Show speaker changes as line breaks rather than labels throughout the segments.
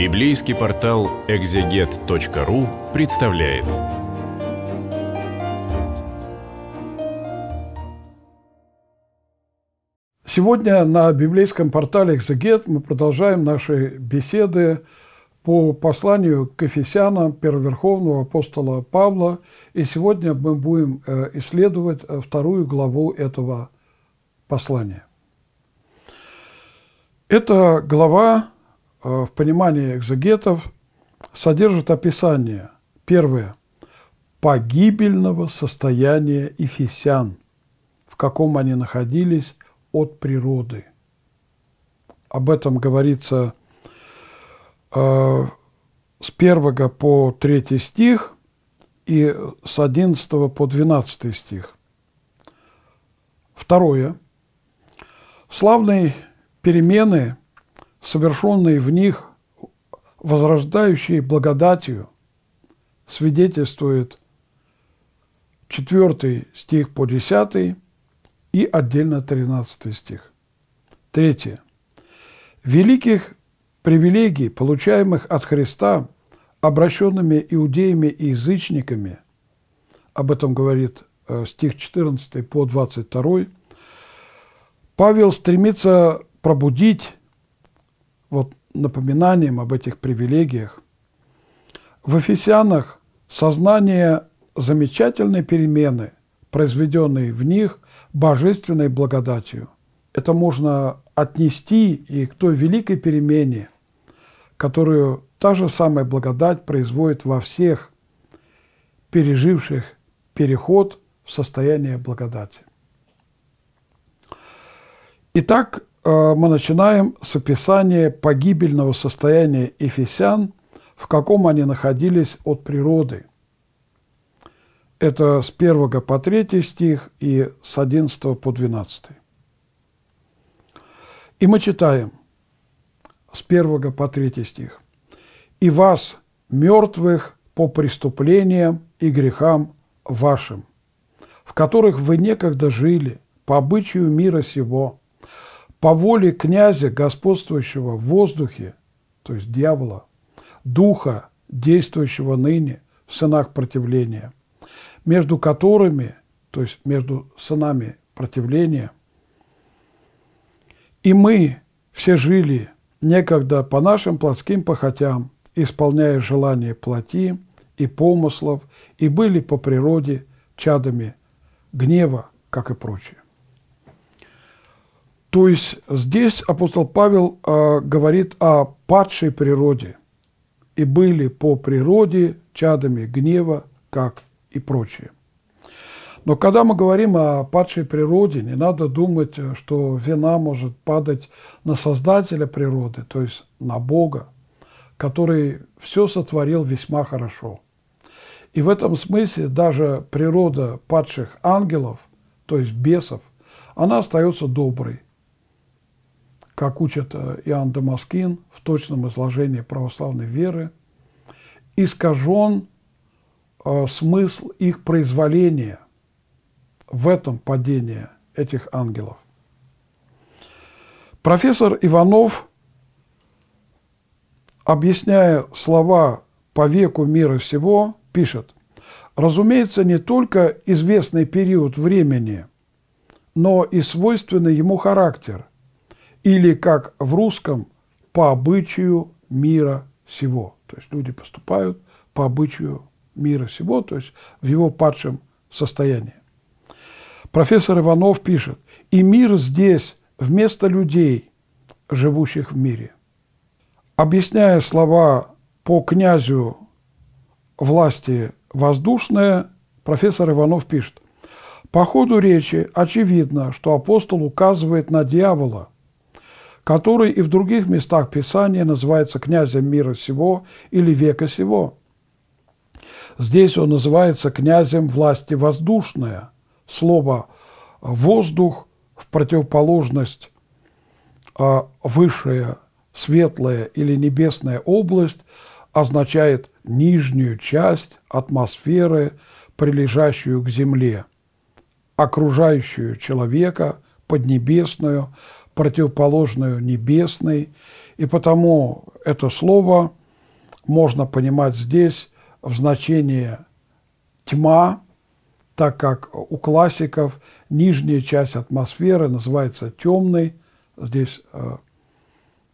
Библейский портал экзегет.ру представляет. Сегодня на библейском портале «Экзегет» мы продолжаем наши беседы по посланию к Ефесянам первоверховного апостола Павла. И сегодня мы будем э, исследовать э, вторую главу этого послания. Это глава Э, в понимании экзегетов содержит описание, первое, погибельного состояния эфесян, в каком они находились от природы. Об этом говорится э, с 1 по 3 стих и с 11 по 12 стих. Второе. Славные перемены – совершенные в них, возрождающие благодатью, свидетельствует 4 стих по 10 и отдельно 13 стих. Третье. Великих привилегий, получаемых от Христа, обращенными иудеями и язычниками, об этом говорит э, стих 14 по 22, Павел стремится пробудить вот напоминанием об этих привилегиях. В Ефесянах сознание замечательной перемены, произведенной в них божественной благодатью. Это можно отнести и к той великой перемене, которую та же самая благодать производит во всех переживших переход в состояние благодати. Итак, Э, мы начинаем с описания погибельного состояния эфесян, в каком они находились от природы. Это с 1 по 3 стих и с 11 по 12. И мы читаем с 1 по 3 стих. «И вас, мертвых, по преступлениям и грехам вашим, в которых вы некогда жили, по обычаю мира сего, по воле князя, господствующего в воздухе, то есть дьявола, духа, действующего ныне в сынах противления, между которыми, то есть между сынами противления, и мы все жили некогда по нашим плотским похотям, исполняя желания плоти и помыслов, и были по природе чадами гнева, как и прочее. То есть здесь апостол Павел э, говорит о падшей природе. И были по природе чадами гнева, как и прочее. Но когда мы говорим о падшей природе, не надо думать, что вина может падать на Создателя природы, то есть на Бога, который все сотворил весьма хорошо. И в этом смысле даже природа падших ангелов, то есть бесов, она остается доброй – как учит э, Иоанн Дамаскин в точном изложении православной веры, искажен э, смысл их произволения в этом падении этих ангелов. Профессор Иванов, объясняя слова «по веку мира сего», пишет, «Разумеется, не только известный период времени, но и свойственный ему характер, или, как в русском, по обычаю мира сего. То есть люди поступают по обычаю мира сего, то есть в его падшем состоянии. Профессор Иванов пишет, и мир здесь вместо людей, живущих в мире. Объясняя слова по князю власти воздушное, профессор Иванов пишет, по ходу речи очевидно, что апостол указывает на дьявола – который и в других местах Писания называется князем мира сего или века сего. Здесь он называется князем власти воздушная. Слово «воздух» в противоположность а, «высшая», «светлая» или «небесная область» означает нижнюю часть атмосферы, прилежащую к земле, окружающую человека, поднебесную – противоположную небесной, и потому это слово можно понимать здесь в значении тьма, так как у классиков нижняя часть атмосферы называется темной. Здесь э,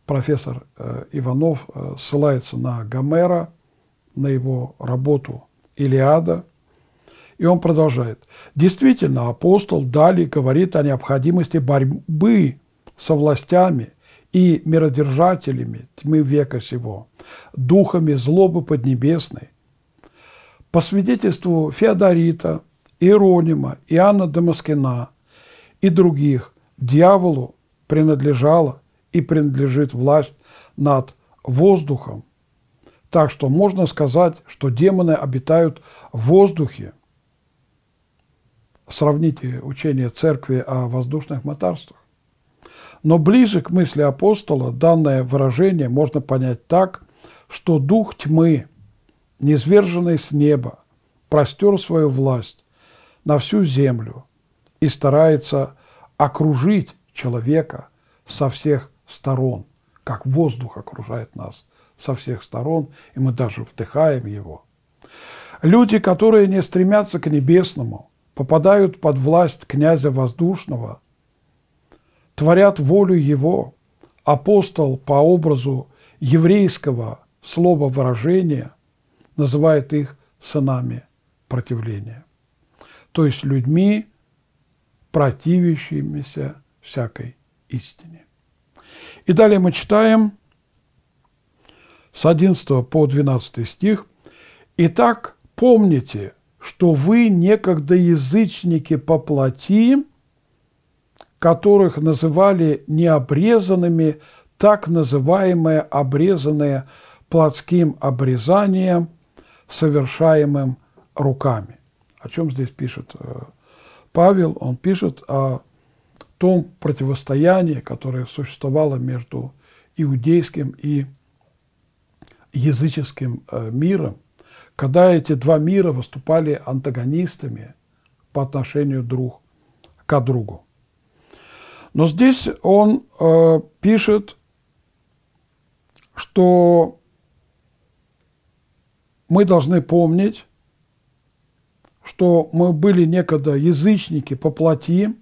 профессор э, Иванов э, ссылается на Гомера, на его работу «Илиада», и он продолжает. Действительно, апостол далее говорит о необходимости борьбы со властями и миродержателями тьмы века сего, духами злобы поднебесной. По свидетельству Феодорита, Иеронима, Иоанна Дамаскина и других, дьяволу принадлежала и принадлежит власть над воздухом. Так что можно сказать, что демоны обитают в воздухе. Сравните учение церкви о воздушных мотарствах. Но ближе к мысли апостола данное выражение можно понять так, что дух тьмы, низверженный с неба, простер свою власть на всю землю и старается окружить человека со всех сторон, как воздух окружает нас со всех сторон, и мы даже вдыхаем его. Люди, которые не стремятся к небесному, попадают под власть князя воздушного – творят волю Его. Апостол по образу еврейского слова выражения называет их сынами противления, то есть людьми, противящимися всякой истине. И далее мы читаем с 11 по 12 стих. «Итак, помните, что вы некогда язычники по плоти, которых называли необрезанными, так называемое обрезанное плотским обрезанием, совершаемым руками. О чем здесь пишет э, Павел? Он пишет о том противостоянии, которое существовало между иудейским и языческим э, миром, когда эти два мира выступали антагонистами по отношению друг к другу. Но здесь он э, пишет, что мы должны помнить, что мы были некогда язычники по плоти,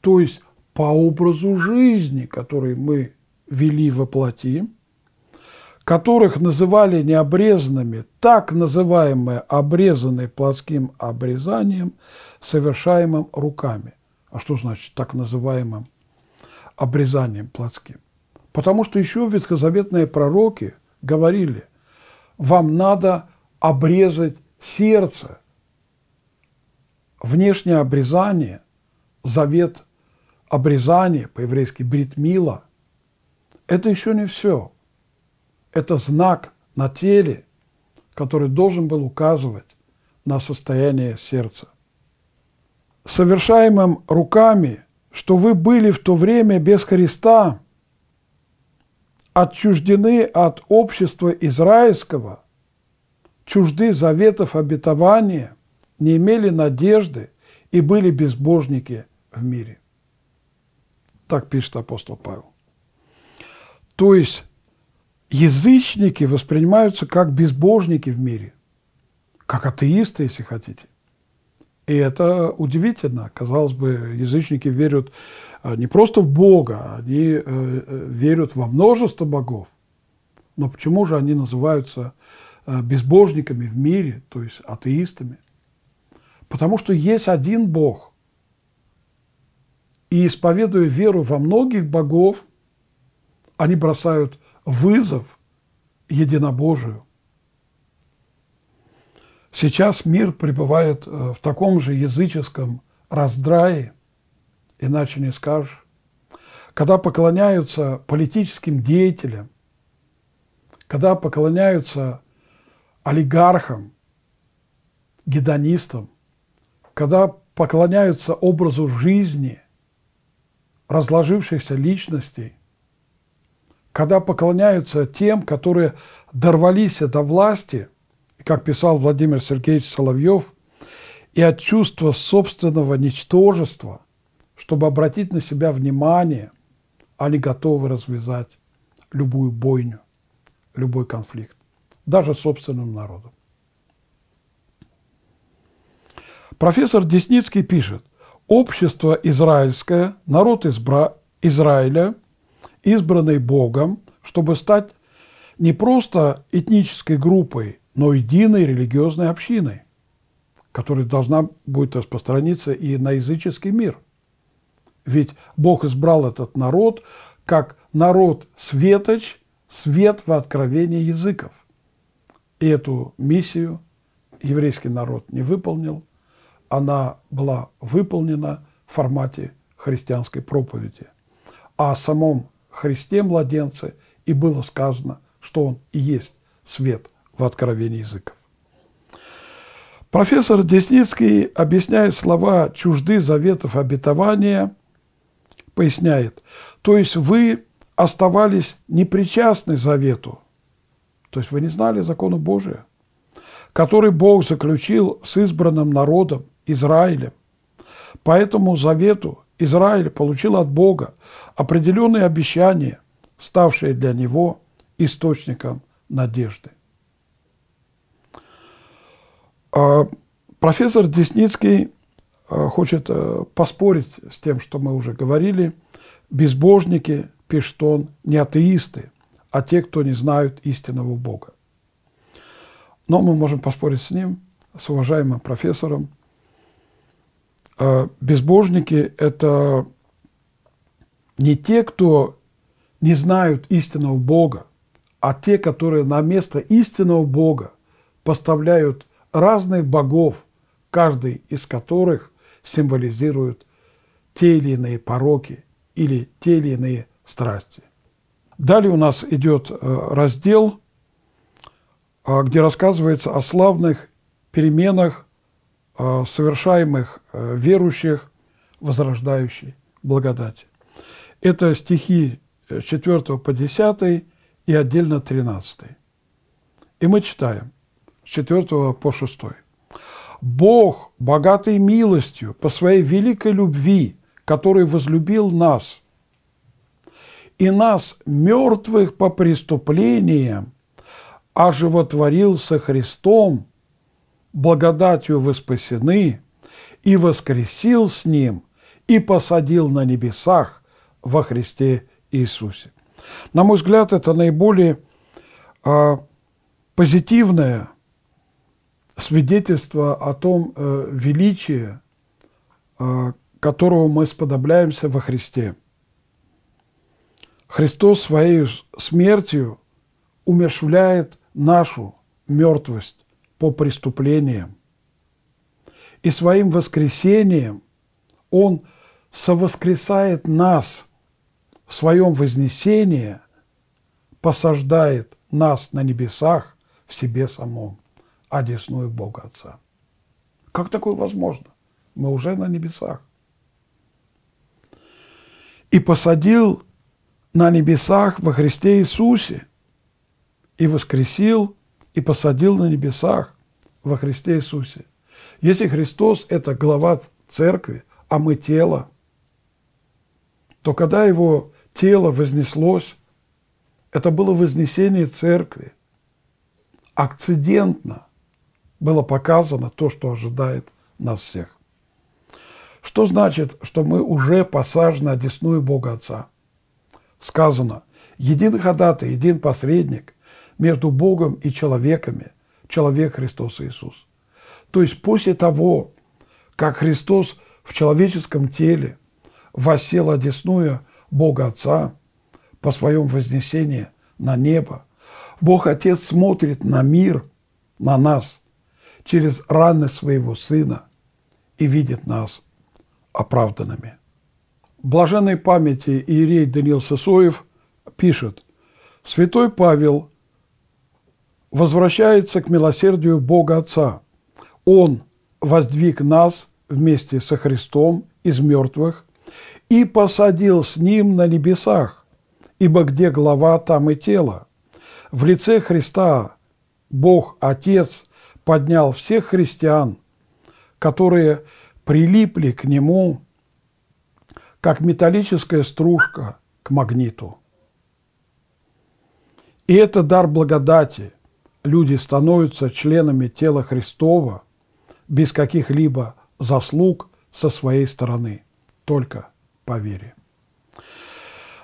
то есть по образу жизни, который мы вели во плоти, которых называли необрезанными, так называемые обрезанные плоским обрезанием, совершаемым руками – а что значит так называемым обрезанием плотским? Потому что еще ветхозаветные пророки говорили, вам надо обрезать сердце. Внешнее обрезание, завет обрезания, по-еврейски бритмила, это еще не все. Это знак на теле, который должен был указывать на состояние сердца совершаемым руками, что вы были в то время без Христа, отчуждены от общества израильского, чужды заветов обетования, не имели надежды и были безбожники в мире. Так пишет апостол Павел. То есть язычники воспринимаются как безбожники в мире, как атеисты, если хотите. И это удивительно. Казалось бы, язычники верят а, не просто в Бога, они э, э, верят во множество богов. Но почему же они называются э, безбожниками в мире, то есть атеистами? Потому что есть один Бог. И исповедуя веру во многих богов, они бросают вызов единобожию. Сейчас мир пребывает э, в таком же языческом раздрае, иначе не скажешь, когда поклоняются политическим деятелям, когда поклоняются олигархам, гедонистам, когда поклоняются образу жизни разложившихся личностей, когда поклоняются тем, которые дорвались до власти – как писал Владимир Сергеевич Соловьев, и от чувства собственного ничтожества, чтобы обратить на себя внимание, они готовы развязать любую бойню, любой конфликт, даже собственным народом. Профессор Десницкий пишет, общество израильское, народ избра... Израиля, избранный Богом, чтобы стать не просто этнической группой, но единой религиозной общиной, которая должна будет распространиться и на языческий мир. Ведь Бог избрал этот народ как народ светоч, свет во откровении языков. И эту миссию еврейский народ не выполнил, она была выполнена в формате христианской проповеди. А о самом Христе младенце и было сказано, что он и есть свет в «Откровении языков». Профессор Десницкий, объясняя слова «чужды заветов обетования», поясняет, то есть вы оставались непричастны завету, то есть вы не знали закона Божия, который Бог заключил с избранным народом Израилем. По этому завету Израиль получил от Бога определенные обещания, ставшие для него источником надежды. А, профессор Десницкий а, хочет э, поспорить с тем, что мы уже говорили. Безбожники, пишет он, не атеисты, а те, кто не знают истинного Бога. Но мы можем поспорить с ним, с уважаемым профессором. А, безбожники – это не те, кто не знают истинного Бога, а те, которые на место истинного Бога поставляют – разных богов, каждый из которых символизирует те или иные пороки или те или иные страсти. Далее у нас идет э, раздел, а, где рассказывается о славных переменах, э, совершаемых э, верующих, возрождающей благодати. Это стихи 4 по 10 и отдельно 13. И мы читаем с 4 по 6. «Бог, богатый милостью, по своей великой любви, который возлюбил нас, и нас, мертвых по преступлениям, оживотворил со Христом, благодатью вы спасены, и воскресил с Ним, и посадил на небесах во Христе Иисусе». На мой взгляд, это наиболее а, позитивное свидетельство о том э, величии, э, которого мы сподобляемся во Христе. Христос своей смертью умершвляет нашу мертвость по преступлениям. И своим воскресением Он совоскресает нас в своем вознесении, посаждает нас на небесах в себе самом одесную Бога Отца. Как такое возможно? Мы уже на небесах. И посадил на небесах во Христе Иисусе, и воскресил, и посадил на небесах во Христе Иисусе. Если Христос – это глава церкви, а мы – тело, то когда его тело вознеслось, это было вознесение церкви, акцидентно, было показано то, что ожидает нас всех. Что значит, что мы уже посажены одесную Бога Отца? Сказано, един ходатай, един посредник между Богом и человеками, человек Христос Иисус. То есть после того, как Христос в человеческом теле восел одесную Бога Отца по своем вознесении на небо, Бог Отец смотрит на мир, на нас – через раны своего Сына и видит нас оправданными. Блаженной памяти Иерей Даниил Сосоев пишет, «Святой Павел возвращается к милосердию Бога Отца. Он воздвиг нас вместе со Христом из мертвых и посадил с Ним на небесах, ибо где глава, там и тело. В лице Христа Бог Отец – поднял всех христиан, которые прилипли к нему, как металлическая стружка к магниту. И это дар благодати. Люди становятся членами тела Христова без каких-либо заслуг со своей стороны, только по вере.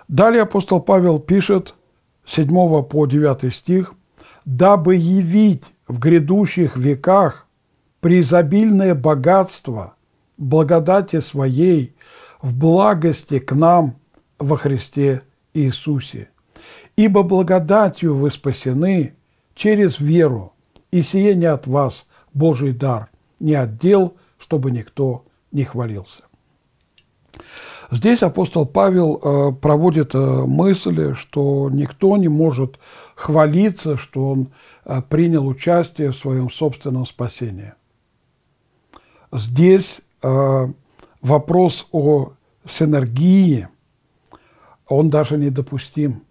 Далее апостол Павел пишет 7 по 9 стих – дабы явить в грядущих веках преизобильное богатство благодати Своей в благости к нам во Христе Иисусе. Ибо благодатью вы спасены через веру, и сие не от вас Божий дар, не отдел, чтобы никто не хвалился. Здесь апостол Павел э, проводит э, мысль, что никто не может хвалиться, что он э, принял участие в своем собственном спасении. Здесь вопрос о синергии, он даже недопустим.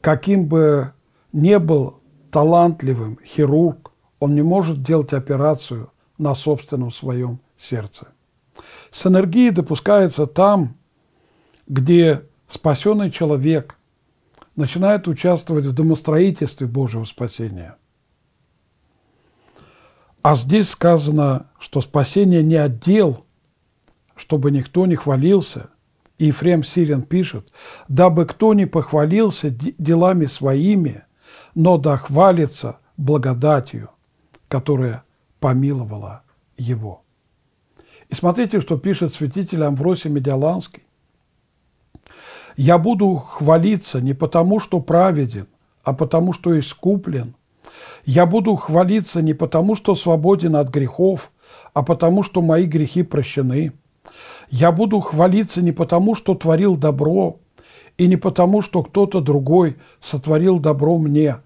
Каким бы ни был талантливым хирург, он не может делать операцию на собственном своем сердце. С энергией допускается там, где спасенный человек начинает участвовать в домостроительстве Божьего спасения. А здесь сказано, что спасение не отдел, чтобы никто не хвалился. И Ефрем Сирин пишет, «Дабы кто не похвалился делами своими, но дохвалится благодатью, которая помиловала его». И смотрите, что пишет святитель Амвросий Медиаланский. «Я буду хвалиться не потому, что праведен, а потому, что искуплен. Я буду хвалиться не потому, что свободен от грехов, а потому, что мои грехи прощены. Я буду хвалиться не потому, что творил добро, и не потому, что кто-то другой сотворил добро мне,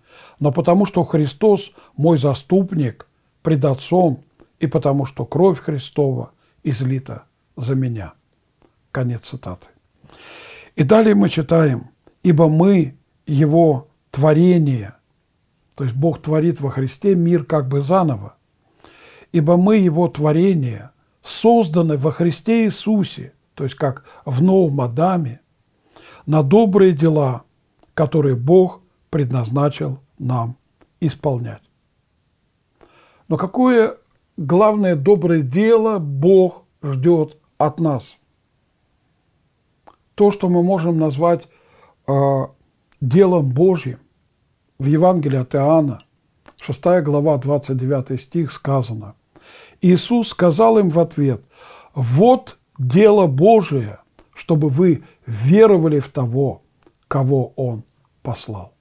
но потому, что Христос – мой заступник пред Отцом, и потому, что кровь Христова – излито за меня». Конец цитаты. И далее мы читаем, «Ибо мы Его творение, то есть Бог творит во Христе мир как бы заново, ибо мы Его творение, созданы во Христе Иисусе, то есть как в новом Адаме, на добрые дела, которые Бог предназначил нам исполнять. Но какое главное доброе дело Бог ждет от нас. То, что мы можем назвать э, делом Божьим, в Евангелии от Иоанна, 6 глава, 29 стих сказано. Иисус сказал им в ответ, «Вот дело Божие, чтобы вы веровали в того, кого Он послал».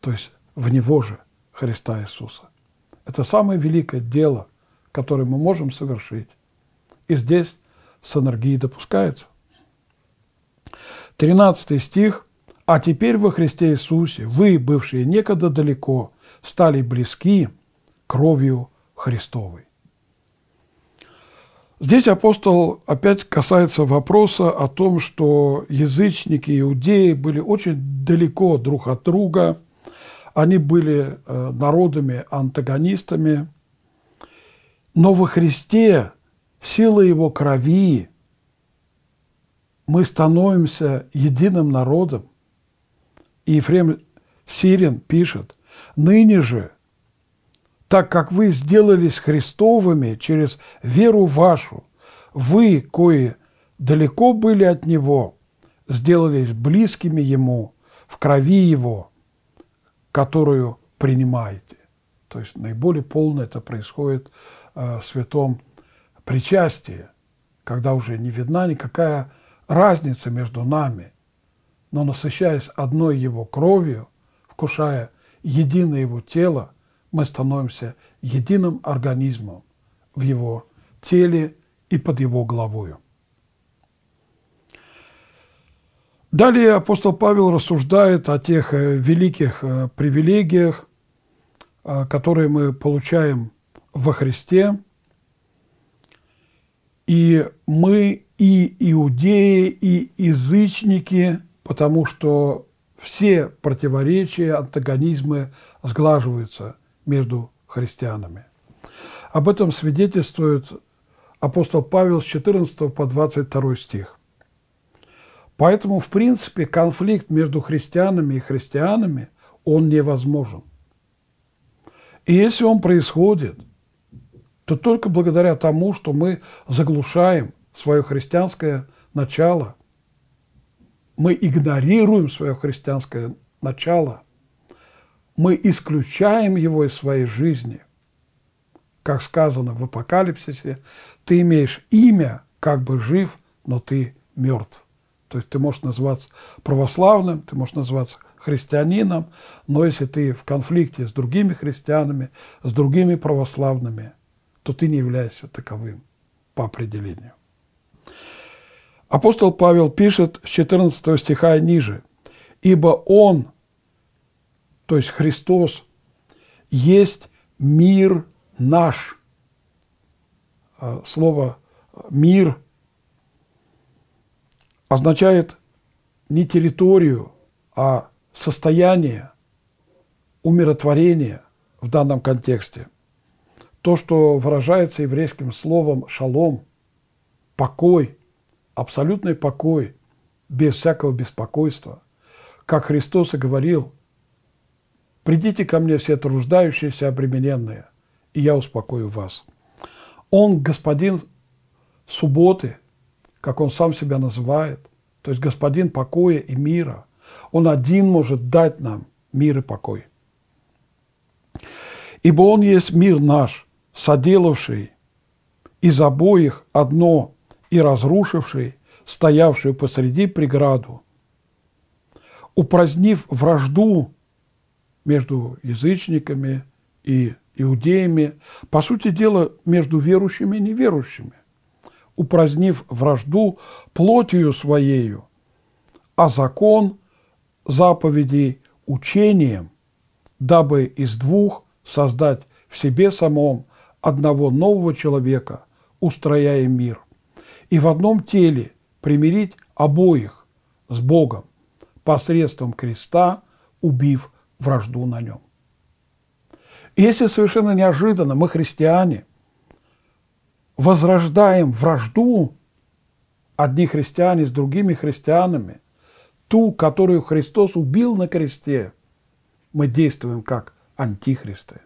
То есть в Него же, Христа Иисуса. Это самое великое дело, которое мы можем совершить. И здесь с энергией допускается. 13 стих. «А теперь во Христе Иисусе вы, бывшие некогда далеко, стали близки кровью Христовой». Здесь апостол опять касается вопроса о том, что язычники, иудеи были очень далеко друг от друга – они были э, народами-антагонистами. Но во Христе сила Его крови мы становимся единым народом. И Ефрем Сирин пишет, «Ныне же, так как вы сделались Христовыми через веру вашу, вы, кои далеко были от Него, сделались близкими Ему в крови Его, которую принимаете. То есть наиболее полно это происходит э, в святом причастии, когда уже не видна никакая разница между нами, но насыщаясь одной его кровью, вкушая единое его тело, мы становимся единым организмом в его теле и под его главою. Далее апостол Павел рассуждает о тех э, великих э, привилегиях, э, которые мы получаем во Христе. И мы и иудеи, и язычники, потому что все противоречия, антагонизмы сглаживаются между христианами. Об этом свидетельствует апостол Павел с 14 по 22 стих. Поэтому, в принципе, конфликт между христианами и христианами, он невозможен. И если он происходит, то только благодаря тому, что мы заглушаем свое христианское начало, мы игнорируем свое христианское начало, мы исключаем его из своей жизни. Как сказано в Апокалипсисе, ты имеешь имя, как бы жив, но ты мертв. То есть ты можешь называться православным, ты можешь называться христианином, но если ты в конфликте с другими христианами, с другими православными, то ты не являешься таковым по определению. Апостол Павел пишет с 14 стиха ниже, «Ибо Он, то есть Христос, есть мир наш». А, слово «мир» означает не территорию, а состояние умиротворения в данном контексте. То, что выражается еврейским словом «шалом», «покой», абсолютный покой, без всякого беспокойства. Как Христос и говорил, «Придите ко мне все труждающиеся, обремененные, и я успокою вас». Он господин субботы – как он сам себя называет, то есть господин покоя и мира. Он один может дать нам мир и покой. Ибо он есть мир наш, соделавший из обоих одно и разрушивший, стоявшую посреди преграду, упразднив вражду между язычниками и иудеями, по сути дела, между верующими и неверующими упразднив вражду плотью своею, а закон, заповеди учением, дабы из двух создать в себе самом одного нового человека, устрояя мир, и в одном теле примирить обоих с Богом посредством креста, убив вражду на нем. если совершенно неожиданно мы, христиане – возрождаем вражду одни христиане с другими христианами, ту, которую Христос убил на кресте, мы действуем как антихристы,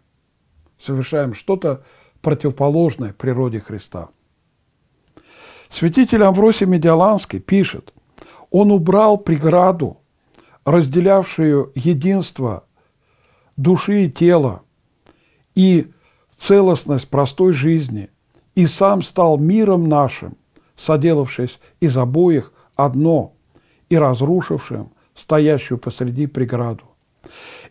совершаем что-то противоположное природе Христа. Святитель Амвросий Медиаланский пишет, он убрал преграду, разделявшую единство души и тела и целостность простой жизни – и сам стал миром нашим, соделавшись из обоих одно и разрушившим стоящую посреди преграду.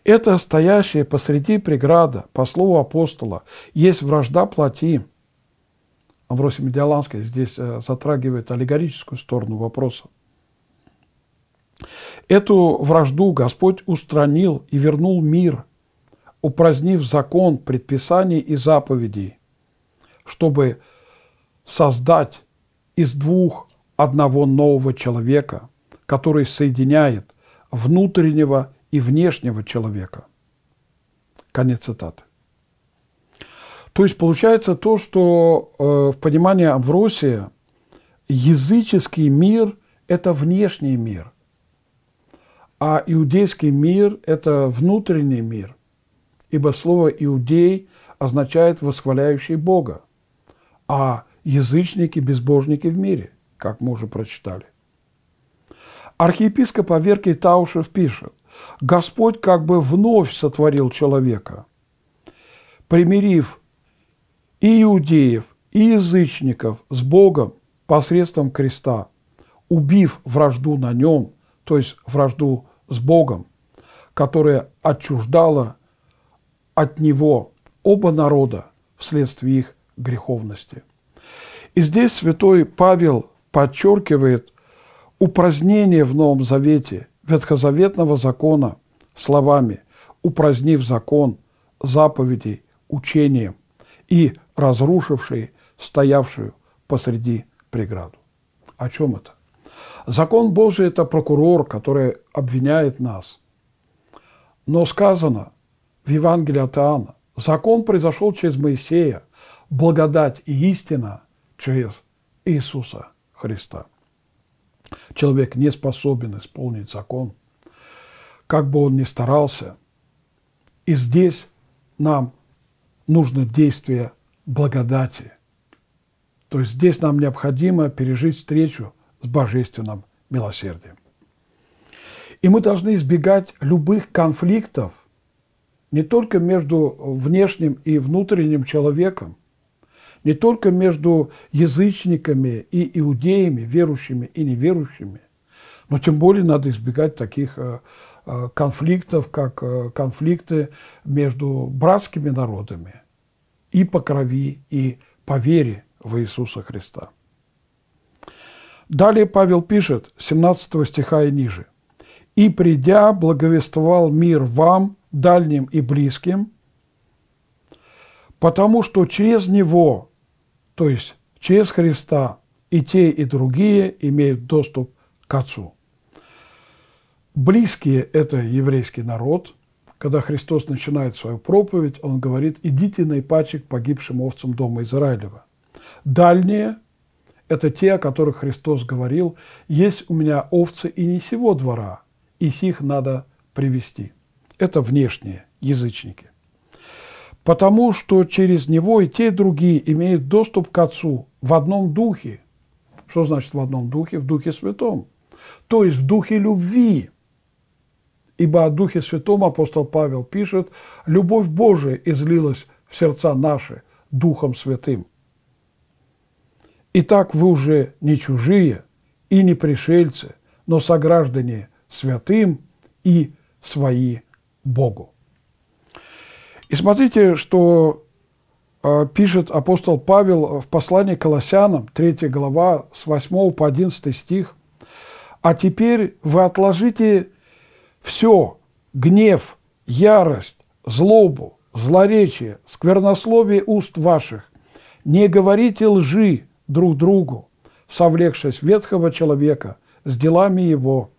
Это стоящая посреди преграда, по слову апостола, есть вражда плоти. Амвросий Медиаланский здесь э, затрагивает аллегорическую сторону вопроса. Эту вражду Господь устранил и вернул мир, упразднив закон, предписаний и заповедей, чтобы создать из двух одного нового человека, который соединяет внутреннего и внешнего человека. Конец цитаты. То есть получается то, что э, в понимании Амвросия языческий мир – это внешний мир, а иудейский мир – это внутренний мир, ибо слово «иудей» означает «восхваляющий Бога» а язычники, безбожники в мире, как мы уже прочитали. Архиепископ Аверкий Таушев пишет, Господь как бы вновь сотворил человека, примирив и иудеев, и язычников с Богом посредством креста, убив вражду на нем, то есть вражду с Богом, которая отчуждала от него оба народа вследствие их греховности. И здесь святой Павел подчеркивает упразднение в Новом Завете ветхозаветного закона словами «упразднив закон заповедей учением и разрушивший стоявшую посреди преграду». О чем это? Закон Божий – это прокурор, который обвиняет нас. Но сказано в Евангелии от Иоанна, закон произошел через Моисея, благодать и истина через Иисуса Христа. Человек не способен исполнить закон, как бы он ни старался. И здесь нам нужно действие благодати. То есть здесь нам необходимо пережить встречу с божественным милосердием. И мы должны избегать любых конфликтов не только между внешним и внутренним человеком, не только между язычниками и иудеями, верующими и неверующими, но тем более надо избегать таких э, э, конфликтов, как э, конфликты между братскими народами и по крови, и по вере в Иисуса Христа. Далее Павел пишет, 17 стиха и ниже. «И придя, благовествовал мир вам, дальним и близким, потому что через Него, то есть через Христа, и те, и другие имеют доступ к Отцу. Близкие – это еврейский народ. Когда Христос начинает свою проповедь, Он говорит «идите наипаче к погибшим овцам дома Израилева». Дальние – это те, о которых Христос говорил «есть у меня овцы и не сего двора, и сих надо привести». Это внешние язычники – потому что через него и те, и другие имеют доступ к Отцу в одном духе. Что значит в одном духе? В Духе Святом. То есть в Духе любви. Ибо о Духе Святом апостол Павел пишет, «Любовь Божия излилась в сердца наши Духом Святым». Итак, вы уже не чужие и не пришельцы, но сограждане святым и свои Богу. И смотрите, что э, пишет апостол Павел в послании к Колоссянам, 3 глава, с 8 по 11 стих. «А теперь вы отложите все – гнев, ярость, злобу, злоречие, сквернословие уст ваших. Не говорите лжи друг другу, совлекшись ветхого человека с делами его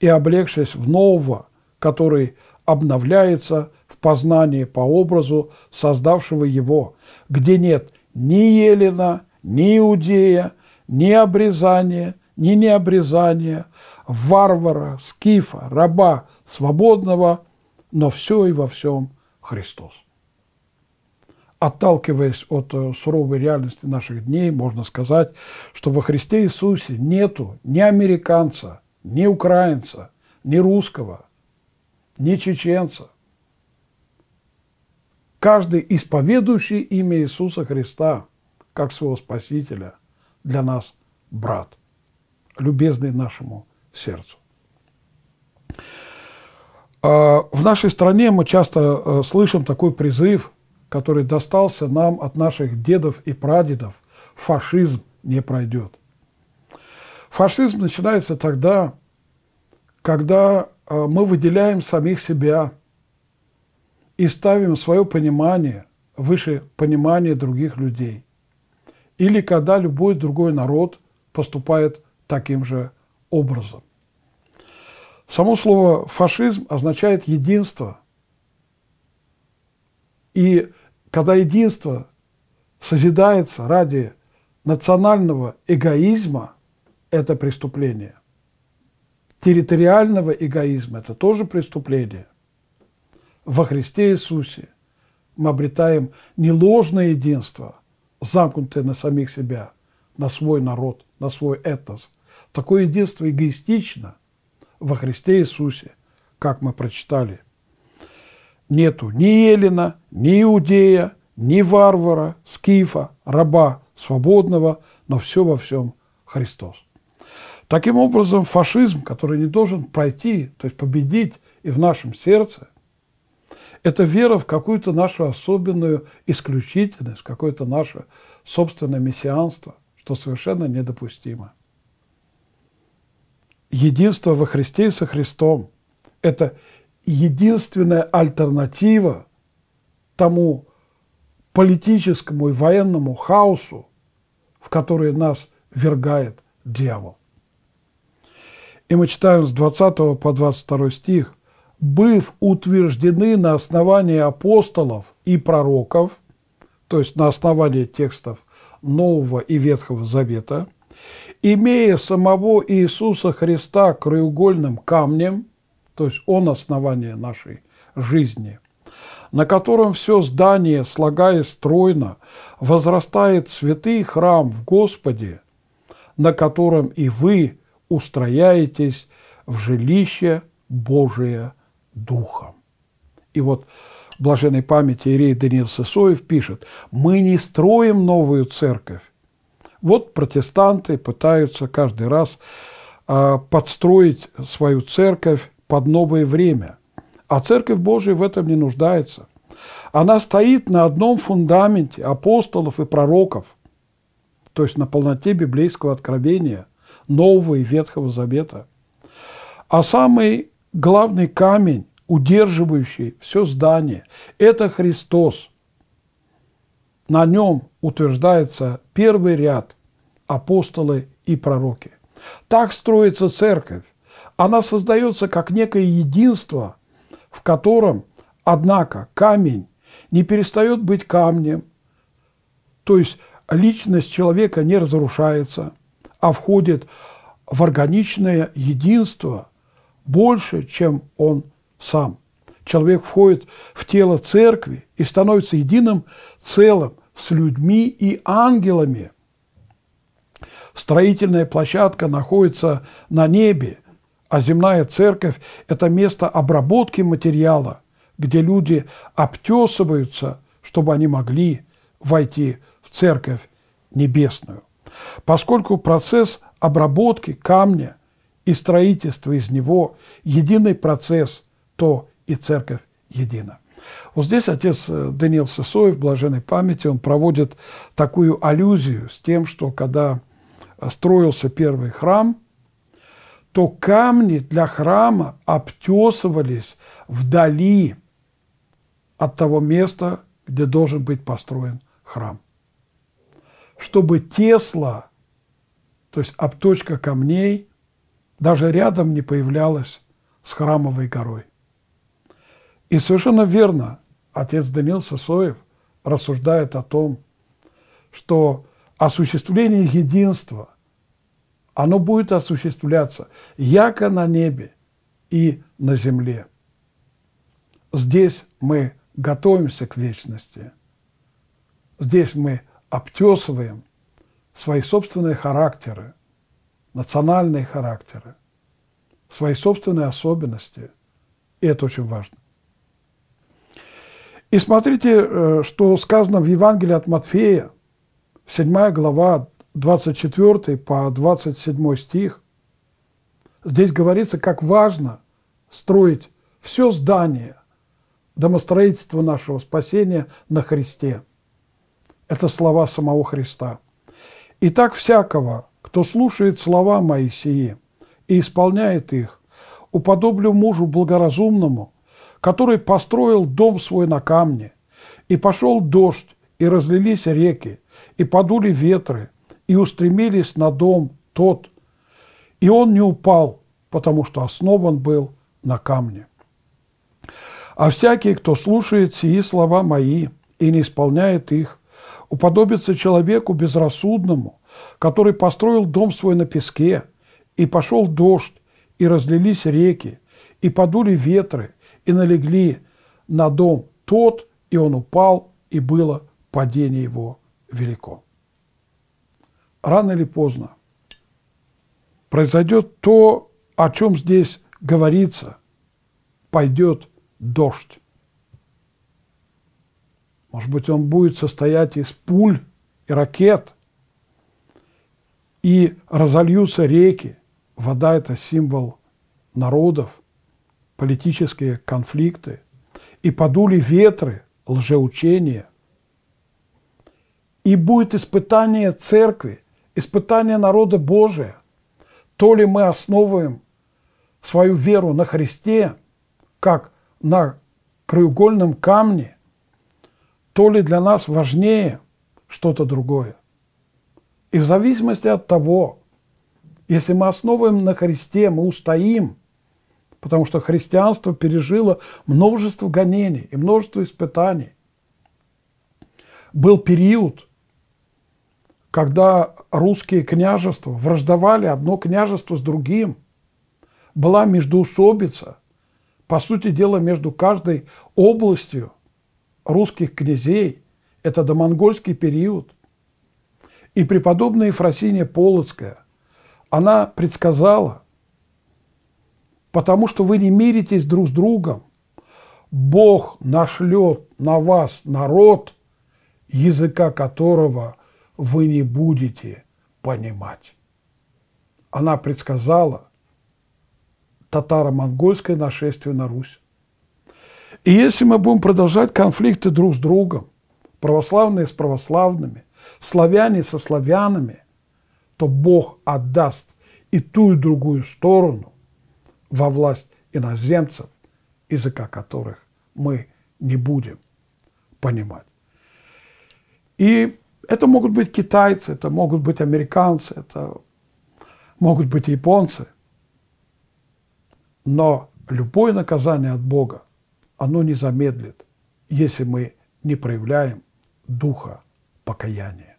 и облегшись в нового, который обновляется – познании по образу создавшего его, где нет ни Елена, ни Иудея, ни обрезания, ни необрезания, варвара, скифа, раба, свободного, но все и во всем Христос. Отталкиваясь от э, суровой реальности наших дней, можно сказать, что во Христе Иисусе нету ни американца, ни украинца, ни русского, ни чеченца, каждый исповедующий имя Иисуса Христа как своего Спасителя для нас брат, любезный нашему сердцу. А, в нашей стране мы часто э, слышим такой призыв, который достался нам от наших дедов и прадедов – фашизм не пройдет. Фашизм начинается тогда, когда э, мы выделяем самих себя – и ставим свое понимание выше понимания других людей. Или когда любой другой народ поступает таким же образом. Само слово «фашизм» означает «единство». И когда единство созидается ради национального эгоизма, это преступление. Территориального эгоизма – это тоже преступление во Христе Иисусе мы обретаем не ложное единство, замкнутое на самих себя, на свой народ, на свой этнос. Такое единство эгоистично во Христе Иисусе, как мы прочитали. Нету ни Елена, ни Иудея, ни варвара, скифа, раба, свободного, но все во всем Христос. Таким образом, фашизм, который не должен пройти, то есть победить и в нашем сердце, это вера в какую-то нашу особенную исключительность, какое-то наше собственное мессианство, что совершенно недопустимо. Единство во Христе и со Христом – это единственная альтернатива тому политическому и военному хаосу, в который нас вергает дьявол. И мы читаем с 20 по 22 стих быв утверждены на основании апостолов и пророков, то есть на основании текстов Нового и Ветхого Завета, имея самого Иисуса Христа краеугольным камнем, то есть Он основание нашей жизни, на котором все здание, слагаясь стройно, возрастает святый храм в Господе, на котором и вы устрояетесь в жилище Божие – духом. И вот блаженной памяти Ирей Даниил Сысоев пишет, мы не строим новую церковь. Вот протестанты пытаются каждый раз э, подстроить свою церковь под новое время. А церковь Божия в этом не нуждается. Она стоит на одном фундаменте апостолов и пророков, то есть на полноте библейского откровения, Нового и Ветхого Завета. А самый главный камень, удерживающий все здание, это Христос. На нем утверждается первый ряд апостолы и пророки. Так строится церковь. Она создается как некое единство, в котором, однако, камень не перестает быть камнем, то есть личность человека не разрушается, а входит в органичное единство – больше, чем он сам. Человек входит в тело церкви и становится единым целым с людьми и ангелами. Строительная площадка находится на небе, а земная церковь – это место обработки материала, где люди обтесываются, чтобы они могли войти в церковь небесную. Поскольку процесс обработки камня – и строительство из него единый процесс, то и церковь едина. Вот здесь отец э, Даниил Сысоев, блаженной памяти, он проводит такую аллюзию с тем, что когда э, строился первый храм, то камни для храма обтесывались вдали от того места, где должен быть построен храм. Чтобы тесла, то есть обточка камней, даже рядом не появлялась с храмовой горой. И совершенно верно отец Данил Сосоев рассуждает о том, что осуществление единства, оно будет осуществляться яко на небе и на земле. Здесь мы готовимся к вечности. Здесь мы обтесываем свои собственные характеры – национальные характеры, свои собственные особенности. И это очень важно. И смотрите, э, что сказано в Евангелии от Матфея, 7 глава, 24 по 27 стих. Здесь говорится, как важно строить все здание домостроительства нашего спасения на Христе. Это слова самого Христа. «И так всякого, кто слушает слова Моисея и исполняет их, уподоблю мужу благоразумному, который построил дом свой на камне, и пошел дождь, и разлились реки, и подули ветры, и устремились на дом тот, и он не упал, потому что основан был на камне. А всякий, кто слушает сии слова мои и не исполняет их, Уподобится человеку безрассудному, который построил дом свой на песке, и пошел дождь, и разлились реки, и подули ветры, и налегли на дом тот, и он упал, и было падение его велико. Рано или поздно произойдет то, о чем здесь говорится, пойдет дождь. Может быть, он будет состоять из пуль и ракет, и разольются реки. Вода – это символ народов, политические конфликты. И подули ветры, лжеучения. И будет испытание церкви, испытание народа Божия. То ли мы основываем свою веру на Христе, как на краеугольном камне, то ли для нас важнее что-то другое. И в зависимости от того, если мы основываем на Христе, мы устоим, потому что христианство пережило множество гонений и множество испытаний. Был период, когда русские княжества враждовали одно княжество с другим. Была междуусобица по сути дела, между каждой областью русских князей – это домонгольский период. И преподобная Ефросиния Полоцкая, она предсказала, потому что вы не миритесь друг с другом, Бог нашлет на вас народ, языка которого вы не будете понимать. Она предсказала татаро-монгольское нашествие на Русь. И если мы будем продолжать конфликты друг с другом, православные с православными, славяне со славянами, то Бог отдаст и ту, и другую сторону во власть иноземцев, языка которых мы не будем понимать. И это могут быть китайцы, это могут быть американцы, это могут быть японцы. Но любое наказание от Бога – оно не замедлит, если мы не проявляем духа покаяния.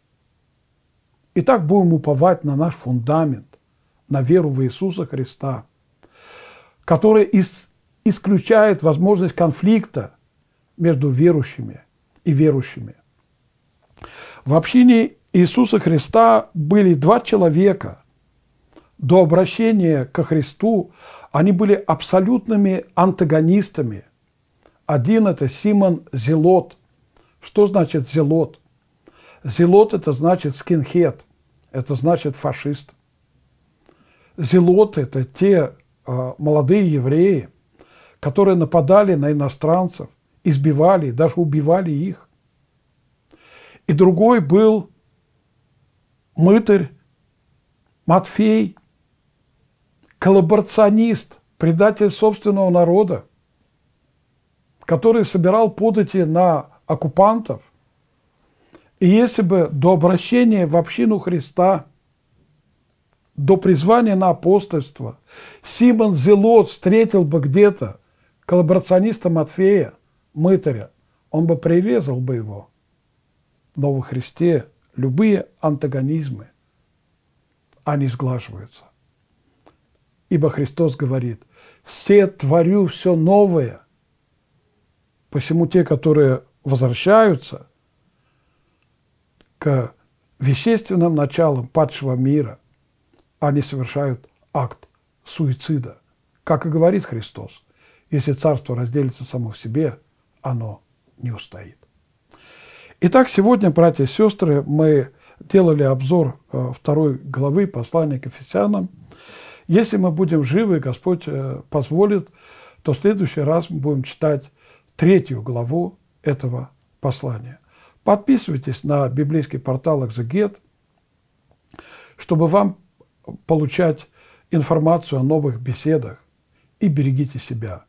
И так будем уповать на наш фундамент, на веру в Иисуса Христа, который исключает возможность конфликта между верующими и верующими. В общине Иисуса Христа были два человека. До обращения ко Христу они были абсолютными антагонистами – один – это Симон Зелот. Что значит Зелот? Зелот – это значит скинхед, это значит фашист. Зелоты – это те э, молодые евреи, которые нападали на иностранцев, избивали, даже убивали их. И другой был мытарь Матфей, коллаборационист, предатель собственного народа – который собирал подати на оккупантов, и если бы до обращения в общину Христа, до призвания на апостольство, Симон Зелот встретил бы где-то коллаборациониста Матфея, мытаря, он бы прирезал бы его. Но во Христе любые антагонизмы, они сглаживаются. Ибо Христос говорит, «Все творю все новое – Посему те, которые возвращаются к вещественным началам падшего мира, они совершают акт суицида. Как и говорит Христос, если царство разделится само в себе, оно не устоит. Итак, сегодня, братья и сестры, мы делали обзор э, второй главы послания к Ефесянам. Если мы будем живы, Господь э, позволит, то в следующий раз мы будем читать третью главу этого послания. Подписывайтесь на библейский портал «Экзегет», чтобы вам получать информацию о новых беседах и берегите себя.